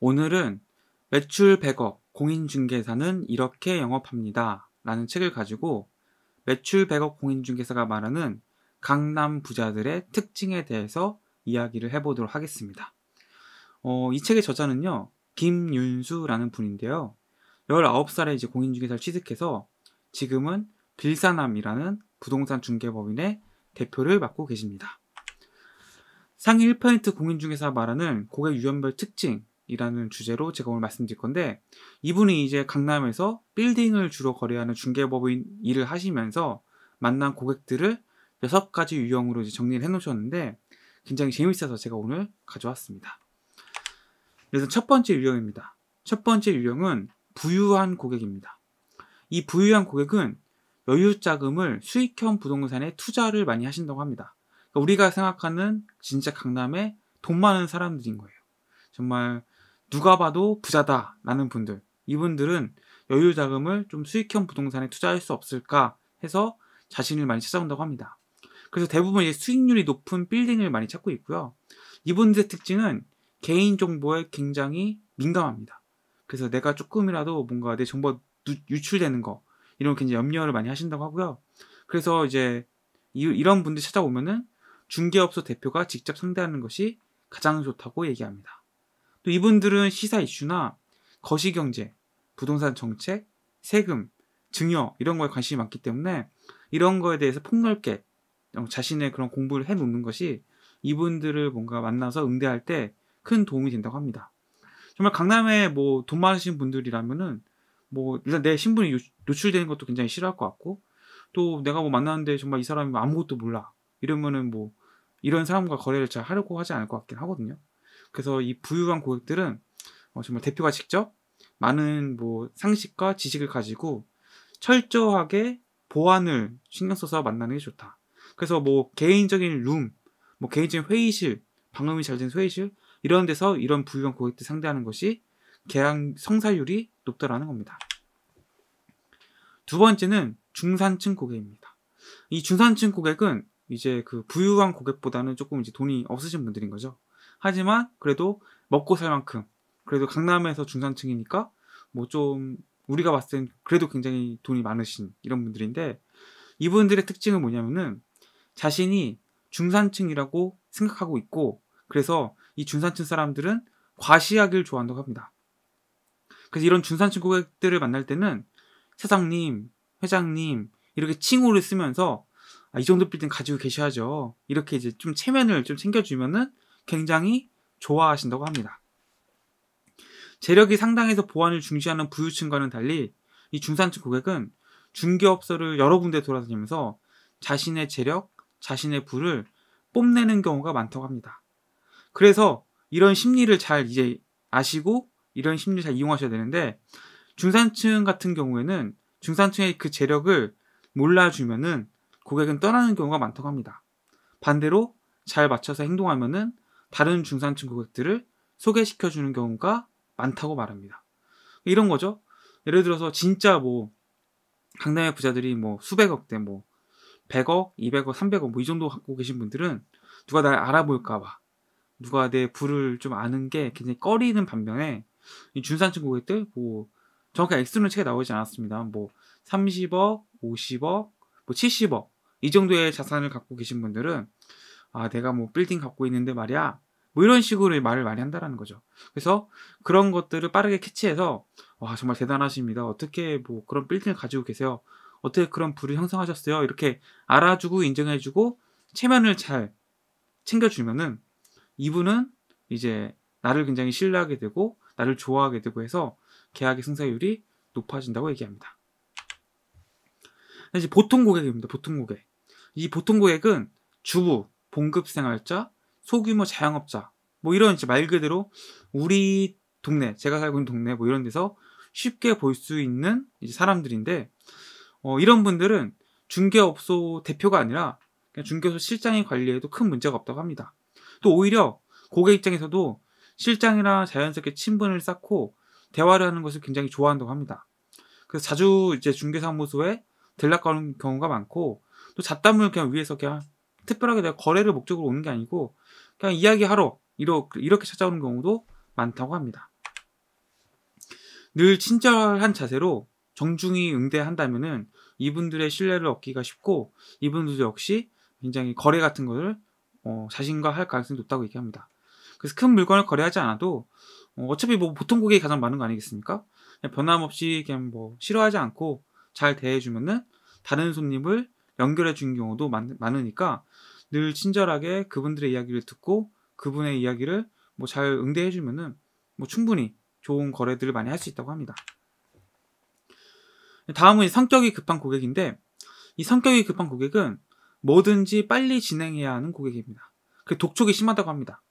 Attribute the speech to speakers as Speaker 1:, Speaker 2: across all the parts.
Speaker 1: 오늘은 매출 100억 공인중개사는 이렇게 영업합니다. 라는 책을 가지고 매출 100억 공인중개사가 말하는 강남 부자들의 특징에 대해서 이야기를 해보도록 하겠습니다. 어, 이 책의 저자는요, 김윤수라는 분인데요. 19살에 이제 공인중개사를 취득해서 지금은 빌사남이라는 부동산 중개법인의 대표를 맡고 계십니다. 상위 1% 공인중개사 말하는 고객 유형별 특징, 이라는 주제로 제가 오늘 말씀드릴 건데 이분이 이제 강남에서 빌딩을 주로 거래하는 중개법인 일을 하시면서 만난 고객들을 여섯 가지 유형으로 이제 정리를 해놓으셨는데 굉장히 재밌어서 제가 오늘 가져왔습니다. 그래서 첫 번째 유형입니다. 첫 번째 유형은 부유한 고객입니다. 이 부유한 고객은 여유 자금을 수익형 부동산에 투자를 많이 하신다고 합니다. 그러니까 우리가 생각하는 진짜 강남에돈 많은 사람들인 거예요. 정말 누가 봐도 부자다라는 분들, 이분들은 여유 자금을 좀 수익형 부동산에 투자할 수 없을까 해서 자신을 많이 찾아온다고 합니다. 그래서 대부분 이제 수익률이 높은 빌딩을 많이 찾고 있고요. 이분들의 특징은 개인 정보에 굉장히 민감합니다. 그래서 내가 조금이라도 뭔가 내 정보가 유출되는 거 이런 굉장히 염려를 많이 하신다고 하고요. 그래서 이제 이, 런 분들 찾아오면은 중개업소 대표가 직접 상대하는 것이 가장 좋다고 얘기합니다. 또 이분들은 시사 이슈나 거시경제, 부동산 정책, 세금, 증여 이런 거에 관심이 많기 때문에 이런 거에 대해서 폭넓게 어, 자신의 그런 공부를 해 놓는 것이 이분들을 뭔가 만나서 응대할 때 큰 도움이 된다고 합니다. 정말 강남에 뭐 돈 많으신 분들이라면은 뭐 일단 내 신분이 노출되는 것도 굉장히 싫어할 것 같고 또 내가 뭐 만나는데 정말 이 사람이 뭐 아무것도 몰라 이러면은 뭐 이런 사람과 거래를 잘 하려고 하지 않을 것 같긴 하거든요. 그래서 이 부유한 고객들은 어, 정말 대표가 직접 많은 뭐 상식과 지식을 가지고 철저하게 보안을 신경 써서 만나는 게 좋다. 그래서 뭐 개인적인 룸, 뭐 개인적인 회의실, 방음이 잘 된 회의실 이런 데서 이런 부유한 고객들 상대하는 것이 계약 성사율이 높다라는 겁니다. 두 번째는 중산층 고객입니다. 이 중산층 고객은 이제 그 부유한 고객보다는 조금 이제 돈이 없으신 분들인 거죠. 하지만 그래도 먹고 살 만큼 그래도 강남에서 중산층이니까 뭐 좀 우리가 봤을 땐 그래도 굉장히 돈이 많으신 이런 분들인데 이분들의 특징은 뭐냐면은 자신이 중산층이라고 생각하고 있고 그래서 이 중산층 사람들은 과시하기를 좋아한다고 합니다. 그래서 이런 중산층 고객들을 만날 때는 사장님, 회장님 이렇게 칭호를 쓰면서 아, 이 정도 빌딩 가지고 계셔야죠. 이렇게 이제 좀 체면을 좀 챙겨주면은 굉장히 좋아하신다고 합니다. 재력이 상당해서 보안을 중시하는 부유층과는 달리 이 중산층 고객은 중개업소를 여러 군데 돌아다니면서 자신의 재력, 자신의 부를 뽐내는 경우가 많다고 합니다. 그래서 이런 심리를 잘 이제 아시고 이런 심리를 잘 이용하셔야 되는데 중산층 같은 경우에는 중산층의 그 재력을 몰라주면은 고객은 떠나는 경우가 많다고 합니다. 반대로 잘 맞춰서 행동하면은 다른 중산층 고객들을 소개시켜 주는 경우가 많다고 말합니다. 이런 거죠. 예를 들어서 진짜 뭐 강남의 부자들이 뭐 수백억 대뭐 100억, 200억, 300억 뭐 이 정도 갖고 계신 분들은 누가 날 알아볼까 봐 누가 내 부를 좀 아는 게 굉장히 꺼리는 반면에 이 준산층 고객들 뭐 정확한 액수는 책에 나오지 않았습니다. 뭐 30억, 50억, 뭐 70억 이 정도의 자산을 갖고 계신 분들은 아, 내가 뭐 빌딩 갖고 있는데 말이야. 뭐 이런 식으로 말을 많이 한다라는 거죠. 그래서 그런 것들을 빠르게 캐치해서 와, 정말 대단하십니다. 어떻게 뭐 그런 빌딩을 가지고 계세요? 어떻게 그런 부를 형성하셨어요? 이렇게 알아주고 인정해주고 체면을 잘 챙겨주면은 이분은 이제 나를 굉장히 신뢰하게 되고 나를 좋아하게 되고 해서 계약의 승사율이 높아진다고 얘기합니다. 이제 보통 고객입니다. 보통 고객. 이 보통 고객은 주부, 봉급 생활자, 소규모 자영업자 뭐 이런 이제 말 그대로 우리 동네 제가 살고 있는 동네 뭐 이런 데서 쉽게 볼 수 있는 이제 사람들인데 어, 이런 분들은 중개업소 대표가 아니라 그냥 중개업소 실장이 관리해도 큰 문제가 없다고 합니다. 또 오히려 고객 입장에서도 실장이랑 자연스럽게 친분을 쌓고 대화를 하는 것을 굉장히 좋아한다고 합니다. 그래서 자주 이제 중개사무소에 들락가는 경우가 많고 또 잡담을 그냥 위에서 그냥 특별하게 내가 거래를 목적으로 오는 게 아니고 그냥 이야기하러 이렇게 찾아오는 경우도 많다고 합니다. 늘 친절한 자세로 정중히 응대한다면은 이분들의 신뢰를 얻기가 쉽고 이분들도 역시 굉장히 거래 같은 것을 어, 자신과 할 가능성이 높다고 얘기합니다. 그래서 큰 물건을 거래하지 않아도 어, 어차피 뭐 보통 고객이 가장 많은 거 아니겠습니까? 그냥 변함없이 그냥 뭐 싫어하지 않고 잘대해주면 다른 손님을 연결해 준 경우도 많, 많으니까 늘 친절하게 그분들의 이야기를 듣고 그분의 이야기를 뭐 잘 응대해 주면은 뭐 충분히 좋은 거래들을 많이 할 수 있다고 합니다. 다음은 성격이 급한 고객인데 이 성격이 급한 고객은 뭐든지 빨리 진행해야 하는 고객입니다. 그 독촉이 심하다고 합니다.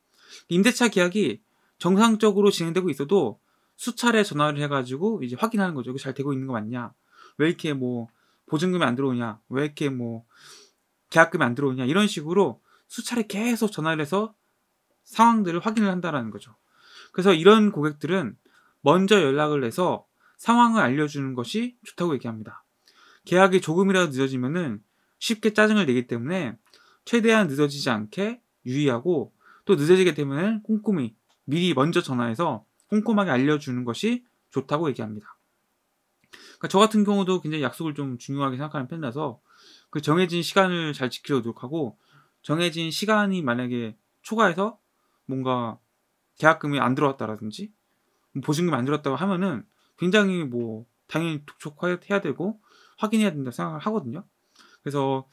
Speaker 1: 임대차 계약이 정상적으로 진행되고 있어도 수차례 전화를 해가지고 이제 확인하는 거죠. 이거 잘 되고 있는 거 맞냐? 왜 이렇게 뭐 보증금이 안 들어오냐, 왜 이렇게 뭐 계약금이 안 들어오냐 이런 식으로 수차례 계속 전화를 해서 상황들을 확인을 한다라는 거죠. 그래서 이런 고객들은 먼저 연락을 해서 상황을 알려주는 것이 좋다고 얘기합니다. 계약이 조금이라도 늦어지면은 쉽게 짜증을 내기 때문에 최대한 늦어지지 않게 유의하고 또 늦어지게 되면 꼼꼼히 미리 먼저 전화해서 꼼꼼하게 알려주는 것이 좋다고 얘기합니다. 그러니까 저 같은 경우도 굉장히 약속을 좀 중요하게 생각하는 편이라서 그 정해진 시간을 잘 지키려고 노력하고 정해진 시간이 만약에 초과해서 뭔가 계약금이 안 들어왔다라든지 뭐 보증금이 안 들어왔다고 하면은 굉장히 뭐 당연히 독촉해야 되고 확인해야 된다 생각을 하거든요. 그래서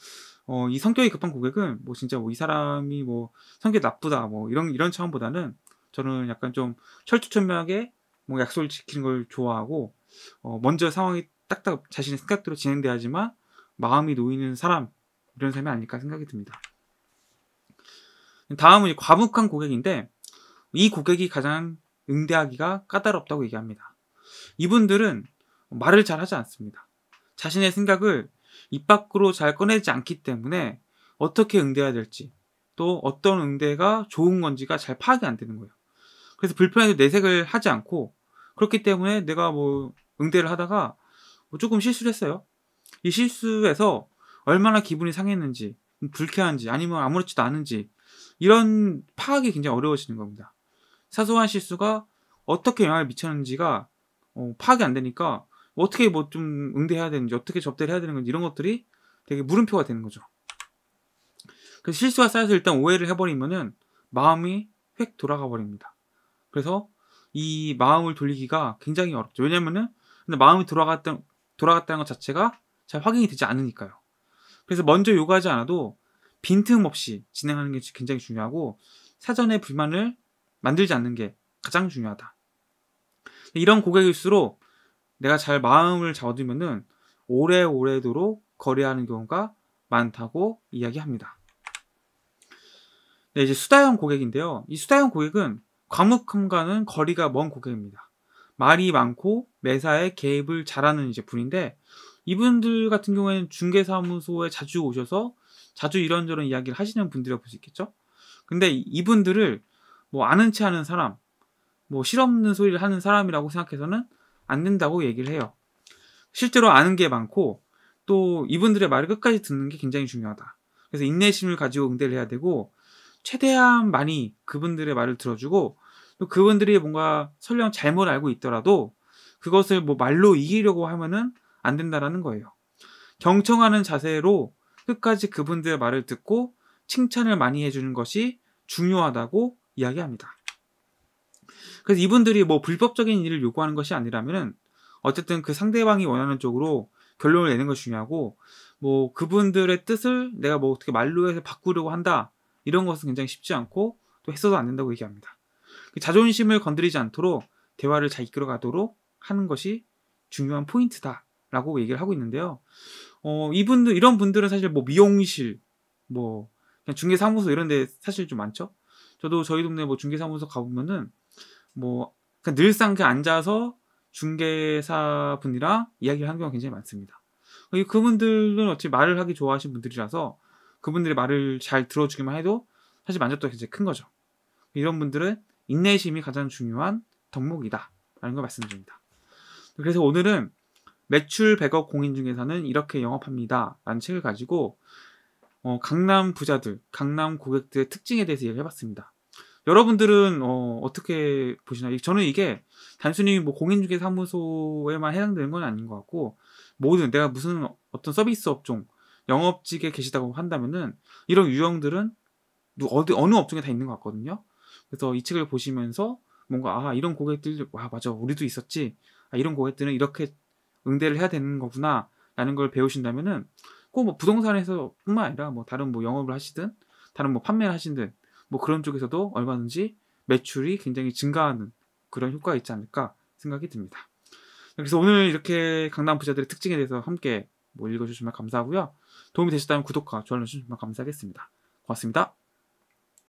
Speaker 1: 어, 이 성격이 급한 고객은 뭐 진짜 뭐 이 사람이 뭐 성격 나쁘다 뭐 이런 이런 차원보다는 저는 약간 좀 철두철미하게 뭐 약속을 지키는 걸 좋아하고 어, 먼저 상황이 딱딱 자신의 생각대로 진행돼야지만 마음이 놓이는 사람 이런 사람이 아닐까 생각이 듭니다. 다음은 과묵한 고객인데 이 고객이 가장 응대하기가 까다롭다고 얘기합니다. 이분들은 말을 잘 하지 않습니다. 자신의 생각을 입 밖으로 잘 꺼내지 않기 때문에 어떻게 응대해야 될지 또 어떤 응대가 좋은 건지가 잘 파악이 안 되는 거예요. 그래서 불편해서 내색을 하지 않고 그렇기 때문에 내가 뭐 응대를 하다가 뭐 조금 실수를 했어요. 이 실수에서 얼마나 기분이 상했는지, 불쾌한지, 아니면 아무렇지도 않은지, 이런 파악이 굉장히 어려워지는 겁니다. 사소한 실수가 어떻게 영향을 미쳤는지가 어, 파악이 안 되니까 어떻게 뭐 좀 응대해야 되는지, 어떻게 접대를 해야 되는 건지 이런 것들이 되게 물음표가 되는 거죠. 그래서 실수가 쌓여서 일단 오해를 해버리면은 마음이 획 돌아가 버립니다. 그래서 이 마음을 돌리기가 굉장히 어렵죠. 왜냐면은 근데 마음이 돌아갔던 돌아갔다는 것 자체가 잘 확인이 되지 않으니까요. 그래서 먼저 요구하지 않아도 빈틈없이 진행하는 게 굉장히 중요하고 사전에 불만을 만들지 않는 게 가장 중요하다. 이런 고객일수록 내가 잘 마음을 잡아두면은 오래오래도록 거래하는 경우가 많다고 이야기합니다. 네, 이제 수다형 고객인데요. 이 수다형 고객은 과묵함과는 거리가 먼 고객입니다. 말이 많고 매사에 개입을 잘하는 이제 분인데 이분들 같은 경우에는 중개사무소에 자주 오셔서 자주 이런저런 이야기를 하시는 분들이라고 볼 수 있겠죠. 근데 이분들을 뭐 아는 체 하는 사람, 뭐 실없는 소리를 하는 사람이라고 생각해서는 안 된다고 얘기를 해요. 실제로 아는 게 많고 또 이분들의 말을 끝까지 듣는 게 굉장히 중요하다. 그래서 인내심을 가지고 응대를 해야 되고 최대한 많이 그분들의 말을 들어주고 그분들이 뭔가 설령 잘못 알고 있더라도 그것을 뭐 말로 이기려고 하면은 안 된다라는 거예요. 경청하는 자세로 끝까지 그분들의 말을 듣고 칭찬을 많이 해주는 것이 중요하다고 이야기합니다. 그래서 이분들이 뭐 불법적인 일을 요구하는 것이 아니라면은 어쨌든 그 상대방이 원하는 쪽으로 결론을 내는 것이 중요하고 뭐 그분들의 뜻을 내가 뭐 어떻게 말로 해서 바꾸려고 한다 이런 것은 굉장히 쉽지 않고 또했어도안 된다고 얘기합니다. 그 자존심을 건드리지 않도록 대화를 잘 이끌어가도록 하는 것이 중요한 포인트다라고 얘기를 하고 있는데요. 어, 이분들 이런 분들은 사실 뭐 미용실, 뭐 그냥 중개사무소 이런데 사실 좀 많죠. 저도 저희 동네 뭐 중개사무소 가보면은 뭐 그냥 늘상 그 앉아서 중개사 분이랑 이야기를 하는 경우가 굉장히 많습니다. 어, 그분들은 어찌 말을 하기 좋아하시는 분들이라서 그분들의 말을 잘 들어주기만 해도 사실 만족도가 굉장히 큰 거죠. 이런 분들은 인내심이 가장 중요한 덕목이다. 라는 걸 말씀드립니다. 그래서 오늘은 매출 100억 공인 중에서는 이렇게 영업합니다. 라는 책을 가지고 어, 강남 부자들, 강남 고객들의 특징에 대해서 이야기해 봤습니다. 여러분들은 어, 떻게 보시나요? 저는 이게 단순히 뭐 공인중개사무소에만 해당되는 건 아닌 것 같고 모든 내가 무슨 어떤 서비스 업종, 영업직에 계시다고 한다면은 이런 유형들은 어디 어느 업종에 다 있는 것 같거든요. 그래서 이 책을 보시면서 뭔가 아 이런 고객들 와 아, 맞아 우리도 있었지 아, 이런 고객들은 이렇게 응대를 해야 되는 거구나 라는 걸 배우신다면은 꼭 뭐 부동산에서뿐만 아니라 뭐 다른 뭐 영업을 하시든 다른 뭐 판매를 하시든 뭐 그런 쪽에서도 얼마든지 매출이 굉장히 증가하는 그런 효과가 있지 않을까 생각이 듭니다. 그래서 오늘 이렇게 강남 부자들의 특징에 대해서 함께 뭐 읽어주시면 감사하고요. 도움이 되셨다면 구독과 좋아요 주시면 감사하겠습니다. 고맙습니다.